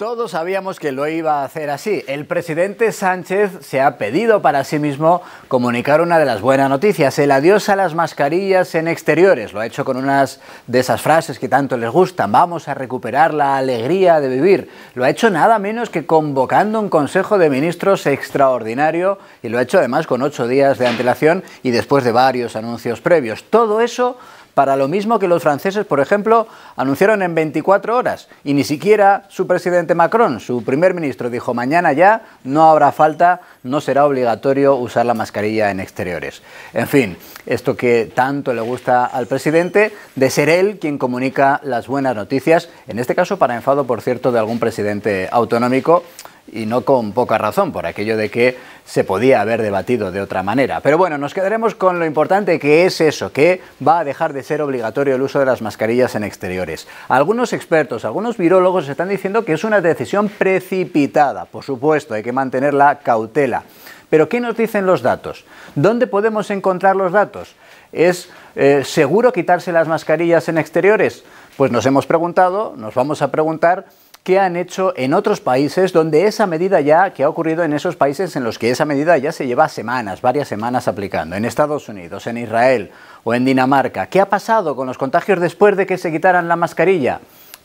Todos sabíamos que lo iba a hacer así. El presidente Sánchez se ha pedido para sí mismo comunicar una de las buenas noticias, el adiós a las mascarillas en exteriores. Lo ha hecho con unas de esas frases que tanto les gustan. Vamos a recuperar la alegría de vivir. Lo ha hecho nada menos que convocando un Consejo de Ministros extraordinario y lo ha hecho además con ocho días de antelación y después de varios anuncios previos. Todo eso para lo mismo que los franceses, por ejemplo, anunciaron en 24 horas. Y ni siquiera su presidente Macron, su primer ministro, dijo mañana ya no habrá falta, no será obligatorio usar la mascarilla en exteriores. En fin, esto que tanto le gusta al presidente, de ser él quien comunica las buenas noticias, en este caso para enfado, por cierto, de algún presidente autonómico y no con poca razón, por aquello de que se podía haber debatido de otra manera. Pero bueno, nos quedaremos con lo importante que es eso, que va a dejar de ser obligatorio el uso de las mascarillas en exteriores. Algunos expertos, algunos virólogos están diciendo que es una decisión precipitada. Por supuesto, hay que mantener la cautela. Pero ¿qué nos dicen los datos? ¿Dónde podemos encontrar los datos? ¿Es eh, seguro quitarse las mascarillas en exteriores? Pues nos hemos preguntado, nos vamos a preguntar ¿Qué han hecho en otros países donde esa medida ya, que ha ocurrido en esos países en los que esa medida ya se lleva semanas, varias semanas aplicando, en Estados Unidos, en Israel o en Dinamarca. ¿Qué ha pasado con los contagios después de que se quitaran la mascarilla?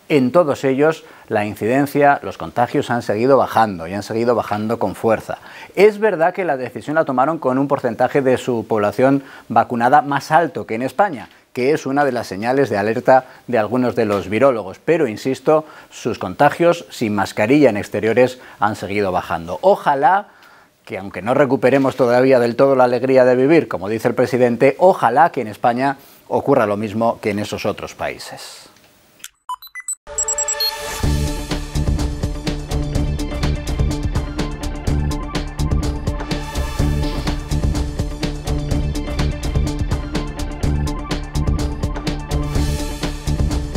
En todos ellos la incidencia, los contagios han seguido bajando y han seguido bajando con fuerza. Es verdad que la decisión la tomaron con un porcentaje de su población vacunada más alto que en España, que es una de las señales de alerta de algunos de los virólogos. Pero, insisto, sus contagios sin mascarilla en exteriores han seguido bajando. Ojalá que aunque no recuperemos todavía del todo la alegría de vivir, como dice el presidente, ojalá que en España ocurra lo mismo que en esos otros países.